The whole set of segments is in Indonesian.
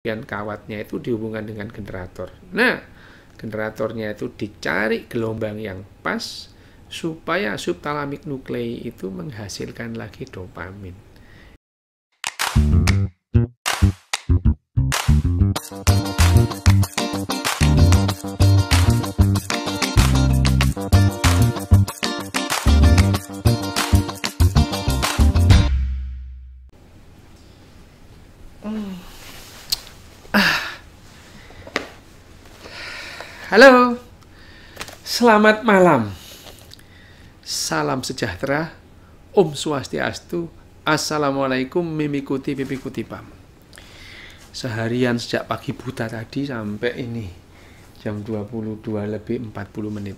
kemudian kawatnya itu dihubungkan dengan generator. Nah, generatornya itu dicari gelombang yang pas supaya subtalamik nuklei itu menghasilkan lagi dopamin. Halo, selamat malam. Salam sejahtera, Om Swastiastu, Assalamualaikum, Mimikuti, Mimikuti Pam. Seharian sejak pagi buta tadi sampai ini, jam 22 lebih 40 menit.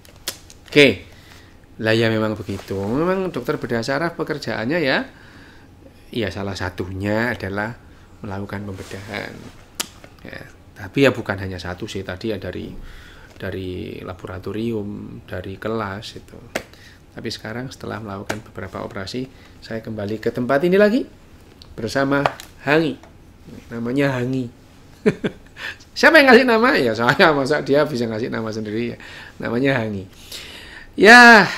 Oke, lah ya memang begitu. Memang dokter bedah saraf pekerjaannya ya, ya salah satunya adalah melakukan pembedahan. Ya. Tapi ya bukan hanya satu sih, tadi ya dari dari laboratorium, dari kelas itu. Tapi sekarang setelah melakukan beberapa operasi, saya kembali ke tempat ini lagi bersama Hangi. Namanya Hangi. Siapa yang ngasih nama? Ya saya, masa dia bisa ngasih nama sendiri ya. Namanya Hangi. Ya,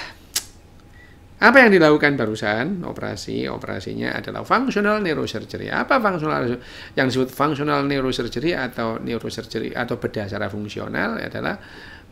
apa yang dilakukan barusan? Operasi, operasinya adalah functional neurosurgery. Apa functional yang disebut functional neurosurgery atau neurosurgery atau bedah secara fungsional adalah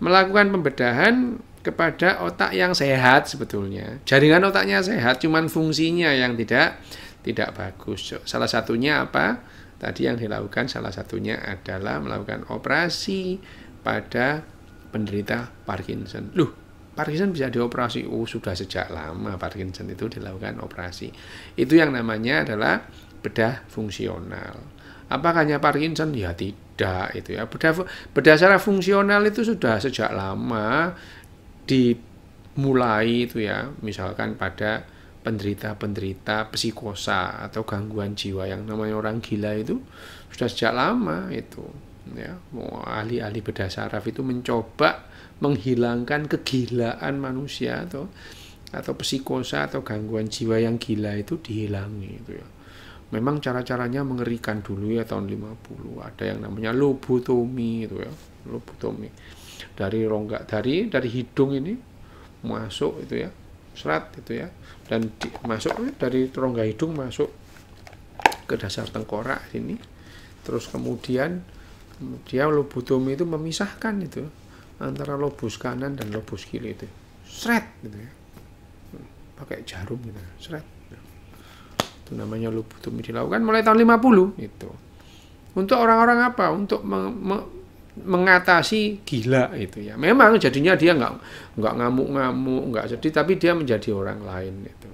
melakukan pembedahan kepada otak yang sehat sebetulnya. Jaringan otaknya sehat, cuman fungsinya yang tidak tidak bagus. Salah satunya apa? Tadi yang dilakukan salah satunya adalah melakukan operasi pada penderita Parkinson. Loh, Parkinson bisa dioperasi. Oh, sudah sejak lama Parkinson itu dilakukan operasi. Itu yang namanya adalah bedah fungsional. Apakah hanya Parkinson? Ya tidak itu ya. Bedah bedah secara fungsional itu sudah sejak lama dimulai itu ya. Misalkan pada penderita-penderita psikosa atau gangguan jiwa yang namanya orang gila itu sudah sejak lama itu ya ahli-ahli bedah saraf itu mencoba menghilangkan kegilaan manusia atau atau psikosa atau gangguan jiwa yang gila itu dihilangi itu ya. Memang cara-caranya mengerikan dulu ya tahun 50 ada yang namanya lobotomi itu ya, lobotomi. Dari rongga dari dari hidung ini masuk itu ya, serat itu ya dan di, masuk dari rongga hidung masuk ke dasar tengkorak ini Terus kemudian dia lobotomi itu memisahkan itu antara lobus kanan dan lobus kiri itu seret gitu ya pakai jarum gitu seret itu namanya lobotomi dilakukan mulai tahun 50 itu untuk orang-orang apa untuk meng mengatasi gila itu ya memang jadinya dia nggak nggak ngamuk-ngamuk nggak jadi, tapi dia menjadi orang lain itu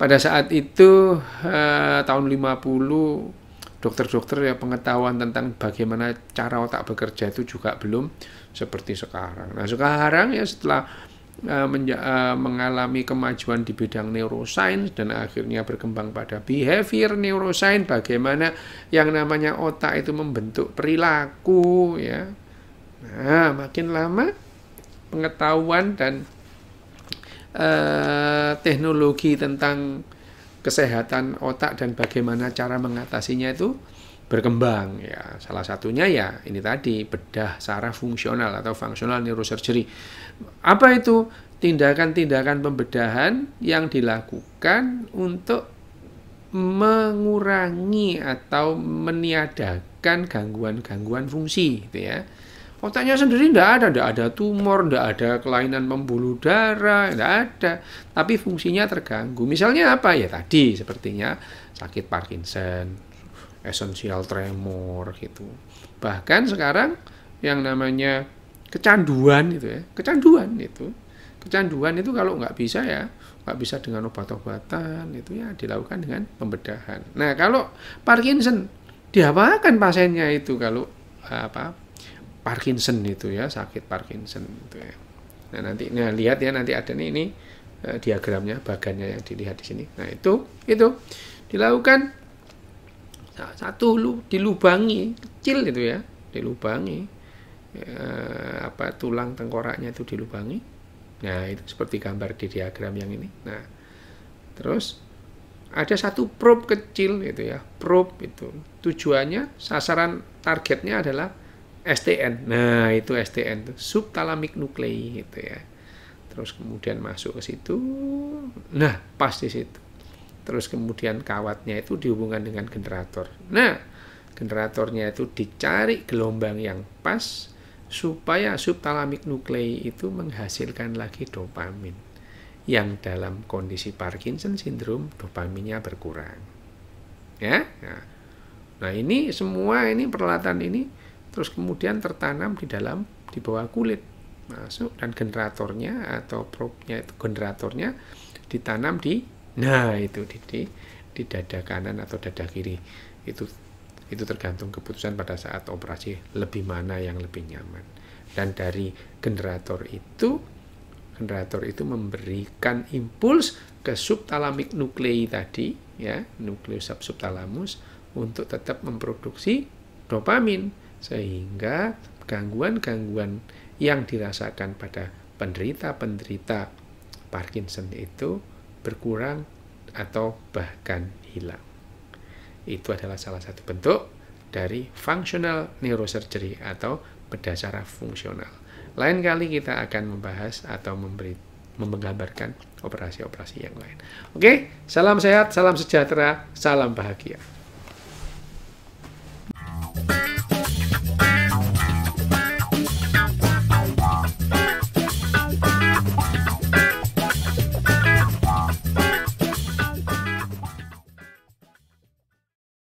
pada saat itu eh, tahun 50 dokter-dokter ya pengetahuan tentang bagaimana cara otak bekerja itu juga belum seperti sekarang. Nah, sekarang ya setelah eh, eh, mengalami kemajuan di bidang neuroscience dan akhirnya berkembang pada behavior neuroscience bagaimana yang namanya otak itu membentuk perilaku ya. Nah, makin lama pengetahuan dan eh, teknologi tentang kesehatan otak dan bagaimana cara mengatasinya itu berkembang ya salah satunya ya ini tadi bedah secara fungsional atau fungsional neurosurgery apa itu tindakan-tindakan pembedahan yang dilakukan untuk mengurangi atau meniadakan gangguan-gangguan fungsi gitu ya Otaknya sendiri tidak ada, tidak ada tumor, tidak ada kelainan pembuluh darah, tidak ada. Tapi fungsinya terganggu. Misalnya apa? Ya tadi sepertinya sakit Parkinson, esensial tremor gitu. Bahkan sekarang yang namanya kecanduan itu ya, kecanduan itu. Kecanduan itu kalau nggak bisa ya, nggak bisa dengan obat-obatan itu ya dilakukan dengan pembedahan. Nah kalau Parkinson diapakan pasiennya itu kalau apa Parkinson itu ya sakit Parkinson itu ya. Nah nanti nah lihat ya nanti ada nih ini eh, diagramnya bagannya yang dilihat di sini. Nah itu itu dilakukan nah, satu lu dilubangi kecil itu ya dilubangi eh, apa tulang tengkoraknya itu dilubangi. Nah itu seperti gambar di diagram yang ini. Nah terus ada satu probe kecil itu ya probe itu tujuannya sasaran targetnya adalah STN. Nah, itu STN tuh subtalamik nuklei gitu ya. Terus kemudian masuk ke situ. Nah, pas di situ. Terus kemudian kawatnya itu dihubungkan dengan generator. Nah, generatornya itu dicari gelombang yang pas supaya subtalamik nuklei itu menghasilkan lagi dopamin yang dalam kondisi Parkinson sindrom dopaminnya berkurang. Ya. Nah, nah, ini semua ini peralatan ini terus kemudian tertanam di dalam di bawah kulit masuk dan generatornya atau probe nya itu generatornya ditanam di nah itu di, di di dada kanan atau dada kiri itu itu tergantung keputusan pada saat operasi lebih mana yang lebih nyaman dan dari generator itu generator itu memberikan impuls ke subtalamik nuklei tadi ya nukleus subtalamus untuk tetap memproduksi dopamin sehingga gangguan-gangguan yang dirasakan pada penderita-penderita Parkinson itu berkurang atau bahkan hilang. Itu adalah salah satu bentuk dari functional neurosurgery atau bedah saraf fungsional. Lain kali kita akan membahas atau memberi menggambarkan operasi-operasi yang lain. Oke, salam sehat, salam sejahtera, salam bahagia.